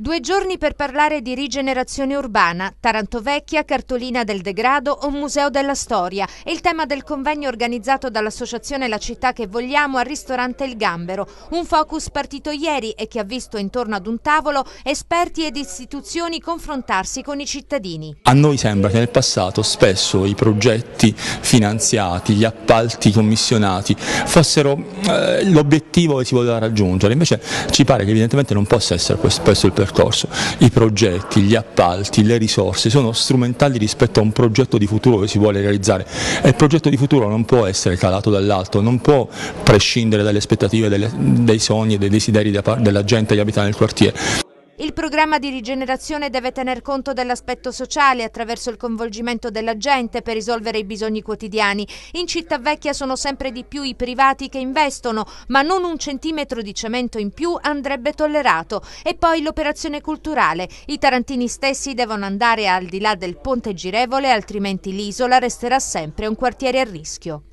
Due giorni per parlare di rigenerazione urbana, Taranto Vecchia, Cartolina del Degrado o Museo della Storia. È il tema del convegno organizzato dall'associazione La Città che Vogliamo al ristorante Il Gambero. Un focus partito ieri e che ha visto intorno ad un tavolo esperti ed istituzioni confrontarsi con i cittadini. A noi sembra che nel passato spesso i progetti finanziati, gli appalti commissionati fossero eh, l'obiettivo che si voleva raggiungere. Invece ci pare che evidentemente non possa essere questo, questo il percorso percorso. I progetti, gli appalti, le risorse sono strumentali rispetto a un progetto di futuro che si vuole realizzare e il progetto di futuro non può essere calato dall'alto, non può prescindere dalle aspettative, delle, dei sogni e dei desideri della gente che abita nel quartiere. Il programma di rigenerazione deve tener conto dell'aspetto sociale attraverso il coinvolgimento della gente per risolvere i bisogni quotidiani. In Città Vecchia sono sempre di più i privati che investono, ma non un centimetro di cemento in più andrebbe tollerato. E poi l'operazione culturale. I tarantini stessi devono andare al di là del ponte girevole, altrimenti l'isola resterà sempre un quartiere a rischio.